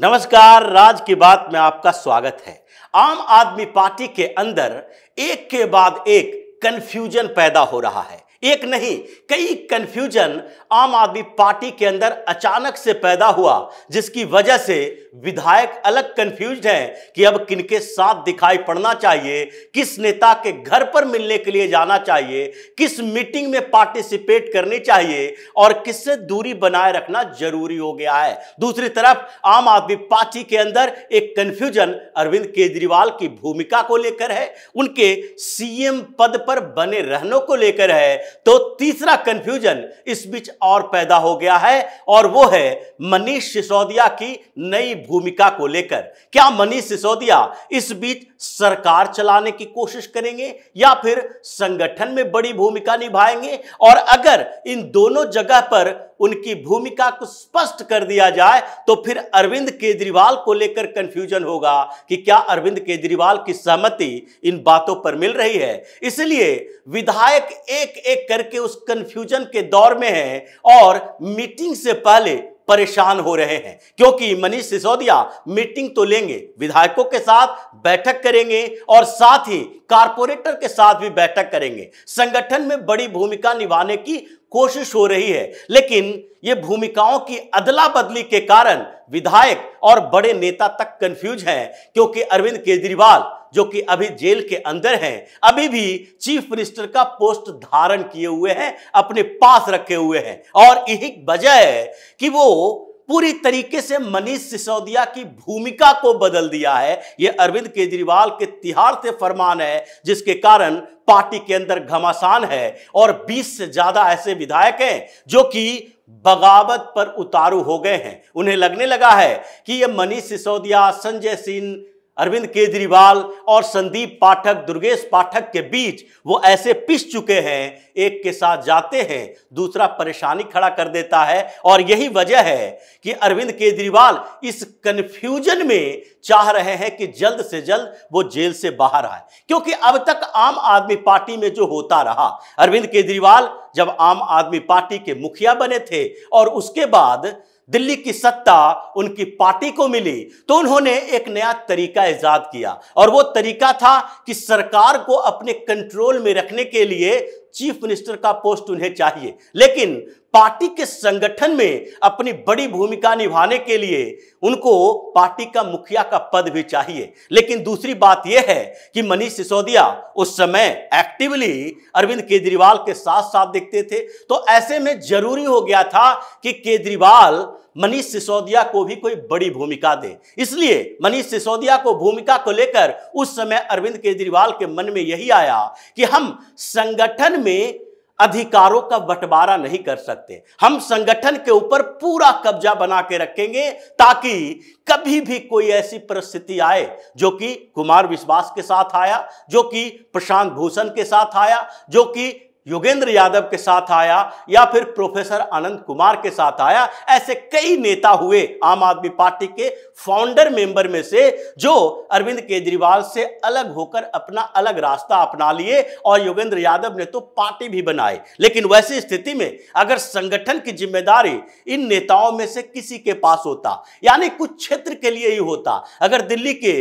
नमस्कार राज की बात में आपका स्वागत है आम आदमी पार्टी के अंदर एक के बाद एक कंफ्यूजन पैदा हो रहा है एक नहीं कई कन्फ्यूजन आम आदमी पार्टी के अंदर अचानक से पैदा हुआ जिसकी वजह से विधायक अलग कंफ्यूज हैं कि अब किनके साथ दिखाई पड़ना चाहिए किस नेता के घर पर मिलने के लिए जाना चाहिए किस मीटिंग में पार्टिसिपेट करनी चाहिए और किससे दूरी बनाए रखना जरूरी हो गया है दूसरी तरफ आम आदमी पार्टी के अंदर एक कंफ्यूजन अरविंद केजरीवाल की भूमिका को लेकर है उनके सीएम पद पर बने रहने को लेकर है तो तीसरा कंफ्यूजन इस बीच और पैदा हो गया है और वो है मनीष सिसोदिया की नई भूमिका को लेकर क्या मनीष सिसोदिया इस बीच सरकार चलाने की कोशिश करेंगे या फिर संगठन में बड़ी भूमिका निभाएंगे और अगर इन दोनों जगह पर उनकी भूमिका को स्पष्ट कर दिया जाए तो फिर अरविंद केजरीवाल को लेकर कंफ्यूजन होगा कि क्या अरविंद केजरीवाल की सहमति इन बातों पर मिल रही है इसलिए विधायक एक एक करके उस कंफ्यूजन के दौर में है और मीटिंग से पहले परेशान हो रहे हैं क्योंकि मनीष सिसोदिया मीटिंग तो लेंगे विधायकों के साथ बैठक करेंगे और साथ ही कारपोरेटर के साथ भी बैठक करेंगे संगठन में बड़ी भूमिका निभाने की कोशिश हो रही है लेकिन ये भूमिकाओं की अदला बदली के कारण विधायक और बड़े नेता तक कंफ्यूज हैं क्योंकि अरविंद केजरीवाल जो कि अभी जेल के अंदर हैं अभी भी चीफ मिनिस्टर का पोस्ट धारण किए हुए हैं अपने पास रखे हुए हैं और यही वजह है कि वो पूरी तरीके से मनीष सिसोदिया की भूमिका को बदल दिया है यह अरविंद केजरीवाल के तिहाड़ से फरमान है जिसके कारण पार्टी के अंदर घमासान है और 20 से ज्यादा ऐसे विधायक हैं जो कि बगावत पर उतारू हो गए हैं उन्हें लगने लगा है कि यह मनीष सिसोदिया संजय सिंह अरविंद केजरीवाल और संदीप पाठक दुर्गेश पाठक के बीच वो ऐसे पिस चुके हैं एक के साथ जाते हैं दूसरा परेशानी खड़ा कर देता है और यही वजह है कि अरविंद केजरीवाल इस कन्फ्यूजन में चाह रहे हैं कि जल्द से जल्द वो जेल से बाहर आए क्योंकि अब तक आम आदमी पार्टी में जो होता रहा अरविंद केजरीवाल जब आम आदमी पार्टी के मुखिया बने थे और उसके बाद दिल्ली की सत्ता उनकी पार्टी को मिली तो उन्होंने एक नया तरीका ईजाद किया और वो तरीका था कि सरकार को अपने कंट्रोल में रखने के लिए चीफ मिनिस्टर का पोस्ट उन्हें चाहिए लेकिन पार्टी के संगठन में अपनी बड़ी भूमिका निभाने के लिए उनको पार्टी का मुखिया का पद भी चाहिए लेकिन दूसरी बात यह है कि मनीष सिसोदिया उस समय एक्टिवली अरविंद केजरीवाल के साथ साथ देखते थे तो ऐसे में जरूरी हो गया था कि केजरीवाल मनीष सिसोदिया को भी कोई बड़ी भूमिका दे इसलिए मनीष सिसोदिया को भूमिका को लेकर उस समय अरविंद केजरीवाल के मन में यही आया कि हम संगठन में अधिकारों का बंटवारा नहीं कर सकते हम संगठन के ऊपर पूरा कब्जा बना के रखेंगे ताकि कभी भी कोई ऐसी परिस्थिति आए जो कि कुमार विश्वास के साथ आया जो कि प्रशांत भूषण के साथ आया जो कि योगेंद्र यादव के साथ आया या फिर प्रोफेसर अनंत कुमार के साथ आया ऐसे कई नेता हुए आम आदमी पार्टी के फाउंडर मेंबर में से जो अरविंद केजरीवाल से अलग होकर अपना अलग रास्ता अपना लिए और योगेंद्र यादव ने तो पार्टी भी बनाए लेकिन वैसी स्थिति में अगर संगठन की जिम्मेदारी इन नेताओं में से किसी के पास होता यानी कुछ क्षेत्र के लिए ही होता अगर दिल्ली के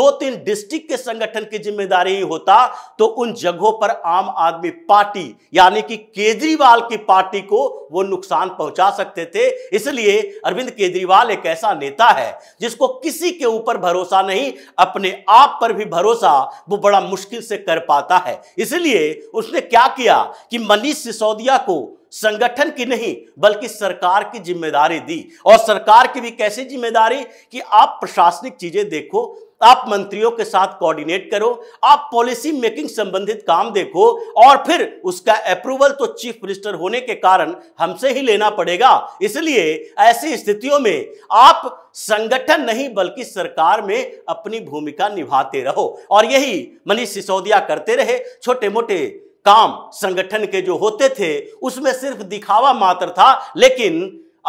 दो तीन डिस्ट्रिक्ट के संगठन की जिम्मेदारी ही होता तो उन जगहों पर आम आदमी पार्टी पार्टी यानी कि केजरीवाल की पार्टी को वो नुकसान पहुंचा सकते थे इसलिए अरविंद केजरीवाल एक ऐसा नेता है जिसको किसी के ऊपर भरोसा नहीं अपने आप पर भी भरोसा वो बड़ा मुश्किल से कर पाता है इसलिए उसने क्या किया कि मनीष सिसोदिया को संगठन की नहीं बल्कि सरकार की जिम्मेदारी दी और सरकार की भी कैसी जिम्मेदारी कि आप प्रशासनिक चीजें देखो आप मंत्रियों के साथ कोऑर्डिनेट करो आप पॉलिसी मेकिंग संबंधित काम देखो और फिर उसका अप्रूवल तो चीफ मिनिस्टर होने के कारण हमसे ही लेना पड़ेगा इसलिए ऐसी स्थितियों में आप संगठन नहीं बल्कि सरकार में अपनी भूमिका निभाते रहो और यही मनीष सिसोदिया करते रहे छोटे मोटे काम संगठन के जो होते थे उसमें सिर्फ दिखावा मात्र था लेकिन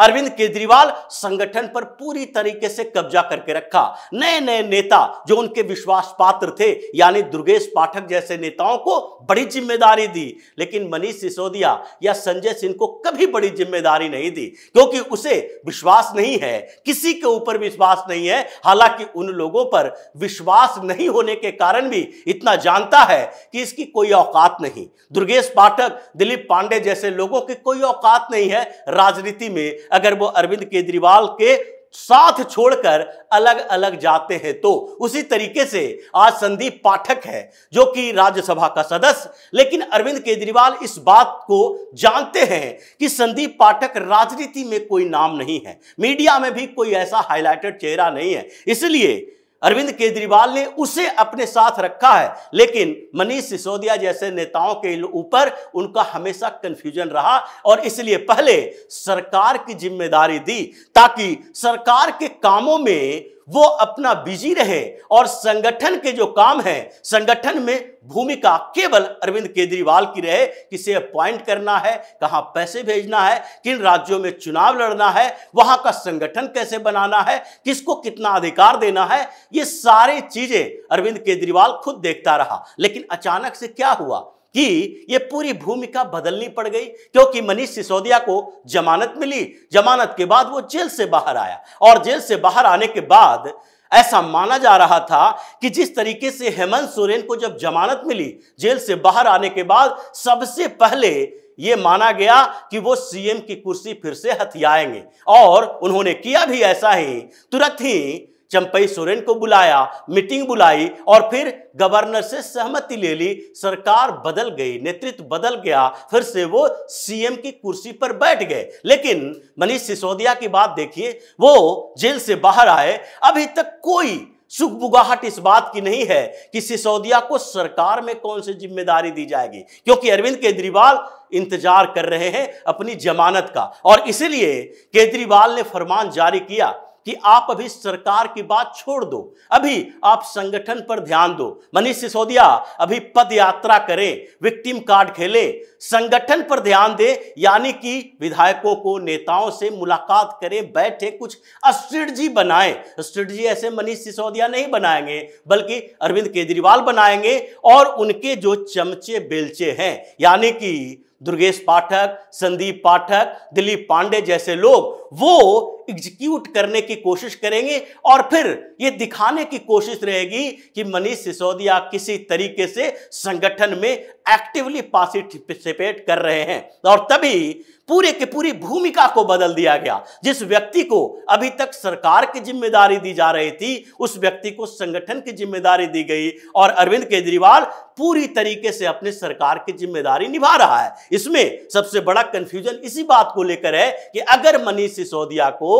अरविंद केजरीवाल संगठन पर पूरी तरीके से कब्जा करके रखा नए नए नेता जो उनके विश्वास पात्र थे यानी दुर्गेश पाठक जैसे नेताओं को बड़ी जिम्मेदारी दी लेकिन मनीष सिसोदिया या संजय सिंह को कभी बड़ी जिम्मेदारी नहीं दी क्योंकि उसे विश्वास नहीं है किसी के ऊपर विश्वास नहीं है हालांकि उन लोगों पर विश्वास नहीं होने के कारण भी इतना जानता है कि इसकी कोई औकात नहीं दुर्गेश पाठक दिलीप पांडे जैसे लोगों की कोई औकात नहीं है राजनीति में अगर वो अरविंद केजरीवाल के साथ छोड़कर अलग अलग जाते हैं तो उसी तरीके से आज संदीप पाठक है जो कि राज्यसभा का सदस्य लेकिन अरविंद केजरीवाल इस बात को जानते हैं कि संदीप पाठक राजनीति में कोई नाम नहीं है मीडिया में भी कोई ऐसा हाईलाइटेड चेहरा नहीं है इसलिए अरविंद केजरीवाल ने उसे अपने साथ रखा है लेकिन मनीष सिसोदिया जैसे नेताओं के ऊपर उनका हमेशा कंफ्यूजन रहा और इसलिए पहले सरकार की जिम्मेदारी दी ताकि सरकार के कामों में वो अपना बिजी रहे और संगठन के जो काम हैं संगठन में भूमिका केवल अरविंद केजरीवाल की रहे किसे अपॉइंट करना है कहां पैसे भेजना है किन राज्यों में चुनाव लड़ना है वहां का संगठन कैसे बनाना है किसको कितना अधिकार देना है ये सारी चीज़ें अरविंद केजरीवाल खुद देखता रहा लेकिन अचानक से क्या हुआ कि ये पूरी भूमिका बदलनी पड़ गई क्योंकि मनीष सिसोदिया को जमानत मिली जमानत के बाद वो जेल से बाहर आया और जेल से बाहर आने के बाद ऐसा माना जा रहा था कि जिस तरीके से हेमंत सोरेन को जब जमानत मिली जेल से बाहर आने के बाद सबसे पहले ये माना गया कि वो सीएम की कुर्सी फिर से हथियाएंगे और उन्होंने किया भी ऐसा ही तुरंत ही चंपई सोरेन को बुलाया मीटिंग बुलाई और फिर गवर्नर से सहमति ले ली सरकार बदल गई नेतृत्व बदल गया फिर से वो सीएम की कुर्सी पर बैठ गए लेकिन मनीष सिसोदिया की बात देखिए वो जेल से बाहर आए अभी तक कोई सुखबुगाहट इस बात की नहीं है कि सिसोदिया को सरकार में कौन सी जिम्मेदारी दी जाएगी क्योंकि अरविंद केजरीवाल इंतजार कर रहे हैं अपनी जमानत का और इसीलिए केजरीवाल ने फरमान जारी किया कि आप अभी सरकार की बात छोड़ दो अभी आप संगठन पर ध्यान दो मनीष सिसोदिया अभी पद यात्रा करें विक्टिम कार्ड खेलें संगठन पर ध्यान दें यानी कि विधायकों को नेताओं से मुलाकात करें बैठे कुछ स्ट्रेटजी बनाए स्ट्रेटजी ऐसे मनीष सिसोदिया नहीं बनाएंगे बल्कि अरविंद केजरीवाल बनाएंगे और उनके जो चमचे बेलचे हैं यानी कि दुर्गेश पाठक संदीप पाठक दिलीप पांडे जैसे लोग वो एग्जीक्यूट करने की कोशिश करेंगे और फिर ये दिखाने की कोशिश रहेगी कि मनीष सिसोदिया किसी तरीके से संगठन में एक्टिवली पार्टिसिपेट कर रहे हैं और तभी पूरे के पूरी भूमिका को बदल दिया गया जिस व्यक्ति को अभी तक सरकार की जिम्मेदारी दी जा रही थी उस व्यक्ति को संगठन की जिम्मेदारी दी गई और अरविंद केजरीवाल पूरी तरीके से अपने सरकार की जिम्मेदारी निभा रहा है इसमें सबसे बड़ा कंफ्यूजन इसी बात को लेकर है कि अगर मनीष सिसोदिया को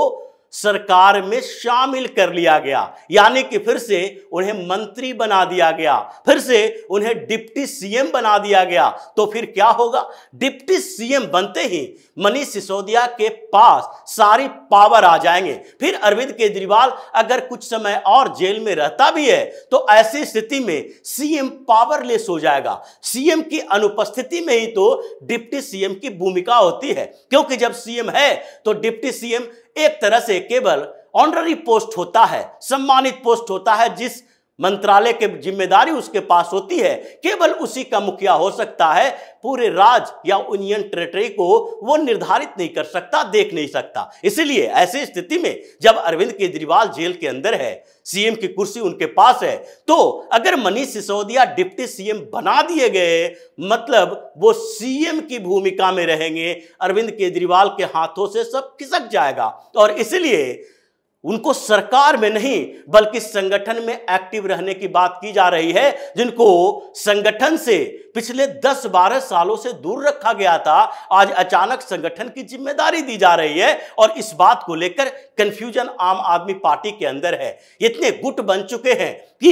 सरकार में शामिल कर लिया गया यानी कि फिर से उन्हें मंत्री बना दिया गया फिर से उन्हें डिप्टी सीएम बना दिया गया तो फिर क्या होगा डिप्टी सीएम बनते ही मनीष सिसोदिया के पास सारी पावर आ जाएंगे फिर अरविंद केजरीवाल अगर कुछ समय और जेल में रहता भी है तो ऐसी स्थिति में सीएम पावरलेस हो जाएगा सीएम की अनुपस्थिति में ही तो डिप्टी सीएम की भूमिका होती है क्योंकि जब सीएम है तो डिप्टी सीएम एक तरह से केवल ऑनररी पोस्ट होता है सम्मानित पोस्ट होता है जिस मंत्रालय के जिम्मेदारी उसके पास होती है केवल उसी का मुखिया हो सकता है पूरे राज्य या यूनियन टेरिटरी को वो निर्धारित नहीं कर सकता देख नहीं सकता इसलिए ऐसी स्थिति में जब अरविंद केजरीवाल जेल के अंदर है सीएम की कुर्सी उनके पास है तो अगर मनीष सिसोदिया डिप्टी सीएम बना दिए गए मतलब वो सीएम की भूमिका में रहेंगे अरविंद केजरीवाल के हाथों से सब खिसक जाएगा और इसलिए उनको सरकार में नहीं बल्कि संगठन में एक्टिव रहने की बात की जा रही है जिनको संगठन से पिछले 10-12 सालों से दूर रखा गया था आज अचानक संगठन की जिम्मेदारी दी जा रही है और इस बात को लेकर कंफ्यूजन आम आदमी पार्टी के अंदर है इतने गुट बन चुके हैं कि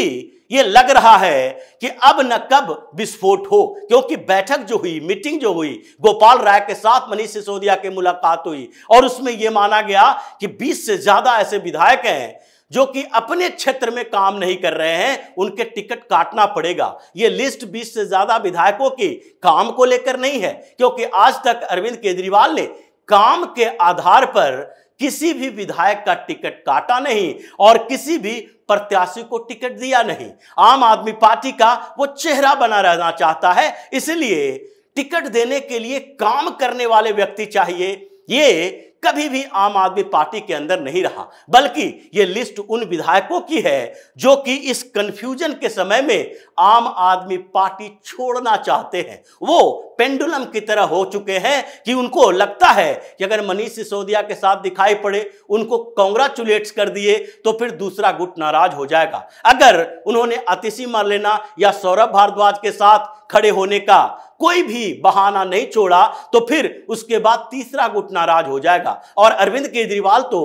ये लग रहा है कि अब न कब विस्फोट हो क्योंकि बैठक जो हुई मीटिंग जो हुई गोपाल राय के साथ मनीष सिसोदिया की मुलाकात हुई और उसमें यह माना गया कि 20 से ज्यादा ऐसे विधायक हैं जो कि अपने क्षेत्र में काम नहीं कर रहे हैं उनके टिकट काटना पड़ेगा ये लिस्ट 20 से ज्यादा विधायकों की काम को लेकर नहीं है क्योंकि आज तक अरविंद केजरीवाल ने काम के आधार पर किसी भी विधायक का टिकट काटा नहीं और किसी भी प्रत्याशी को टिकट दिया नहीं आम आदमी पार्टी का वो चेहरा बना रहना चाहता है इसलिए टिकट देने के लिए काम करने वाले व्यक्ति चाहिए ये कभी भी आम आदमी पार्टी के अंदर नहीं रहा बल्कि ये लिस्ट उन विधायकों की है जो कि इस कंफ्यूजन के समय में आम आदमी पार्टी छोड़ना चाहते हैं वो पेंडुलम की तरह हो चुके हैं कि उनको लगता है कि अगर मनीष सिसोदिया के साथ दिखाई पड़े उनको कॉन्ग्रेचुलेट्स कर दिए तो फिर दूसरा गुट नाराज हो जाएगा अगर उन्होंने अतिशी लेना या सौरभ भारद्वाज के साथ खड़े होने का कोई भी बहाना नहीं छोड़ा तो फिर उसके बाद तीसरा गुट नाराज हो जाएगा और अरविंद केजरीवाल तो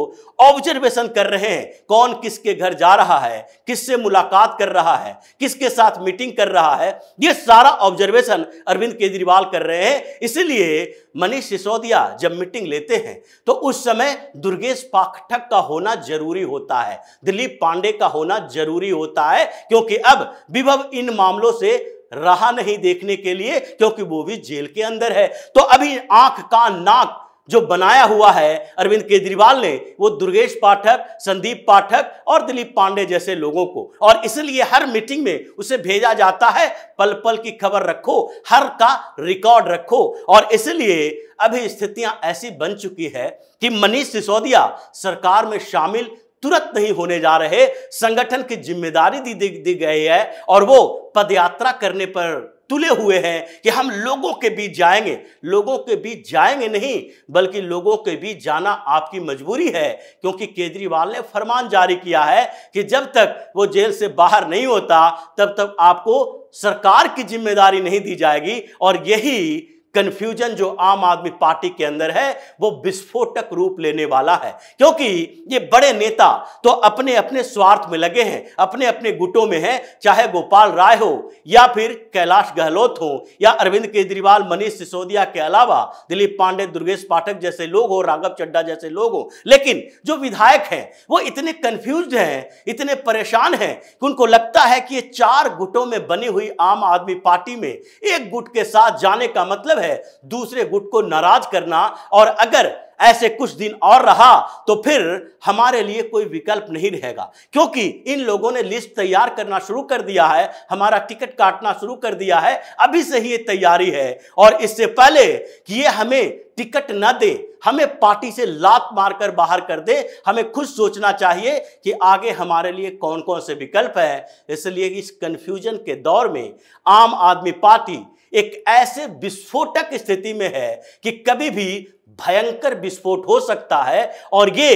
ऑब्जर्वेशन कर रहे हैं कौन किसके घर जा रहा है किससे मुलाकात कर रहा है किसके साथ मीटिंग कर रहा है ये सारा ऑब्जर्वेशन अरविंद केजरीवाल कर रहे हैं इसलिए मनीष सिसोदिया जब मीटिंग लेते हैं तो उस समय दुर्गेश पाठक का होना जरूरी होता है दिलीप पांडे का होना जरूरी होता है क्योंकि अब विभव इन मामलों से रहा नहीं देखने के लिए क्योंकि वो भी जेल के अंदर है तो अभी आंख का नाक जो बनाया हुआ है अरविंद केजरीवाल ने वो दुर्गेश पाठक संदीप पाठक और दिलीप पांडे जैसे लोगों को और इसलिए हर मीटिंग में उसे भेजा जाता है पल पल की खबर रखो हर का रिकॉर्ड रखो और इसलिए अभी स्थितियां ऐसी बन चुकी है कि मनीष सिसोदिया सरकार में शामिल तुरंत नहीं होने जा रहे संगठन की जिम्मेदारी दी दी गई है और वो पदयात्रा करने पर तुले हुए हैं कि हम लोगों के बीच जाएंगे लोगों के बीच जाएंगे नहीं बल्कि लोगों के बीच जाना आपकी मजबूरी है क्योंकि केजरीवाल ने फरमान जारी किया है कि जब तक वो जेल से बाहर नहीं होता तब तक आपको सरकार की जिम्मेदारी नहीं दी जाएगी और यही कंफ्यूजन जो आम आदमी पार्टी के अंदर है वो विस्फोटक रूप लेने वाला है क्योंकि ये बड़े नेता तो अपने अपने स्वार्थ में लगे हैं अपने अपने गुटों में हैं चाहे गोपाल राय हो या फिर कैलाश गहलोत हो या अरविंद केजरीवाल मनीष सिसोदिया के अलावा दिलीप पांडे दुर्गेश पाठक जैसे लोग हो राघव चड्डा जैसे लोग हो लेकिन जो विधायक हैं वो इतने कंफ्यूज हैं इतने परेशान हैं कि उनको लगता है कि ये चार गुटों में बनी हुई आम आदमी पार्टी में एक गुट के साथ जाने का मतलब है है दूसरे गुट को नाराज करना और अगर ऐसे कुछ दिन और रहा तो फिर हमारे लिए कोई विकल्प नहीं रहेगा क्योंकि इन लोगों ने लिस्ट तैयार करना शुरू कर दिया है हमारा टिकट काटना शुरू कर दिया है अभी से ही ये तैयारी है और इससे पहले कि ये हमें टिकट ना दे हमें पार्टी से लात मारकर बाहर कर दे हमें खुद सोचना चाहिए कि आगे हमारे लिए कौन कौन से विकल्प हैं इसलिए इस कन्फ्यूजन के दौर में आम आदमी पार्टी एक ऐसे विस्फोटक स्थिति में है कि कभी भी भयंकर विस्फोट हो सकता है और ये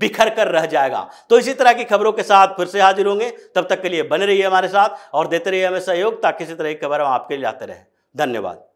बिखर कर रह जाएगा तो इसी तरह की खबरों के साथ फिर से हाजिर होंगे तब तक के लिए बने रहिए हमारे साथ और देते रहिए हमें सहयोग ताकि इसी तरह की खबर हम आपके लिए आते रहे धन्यवाद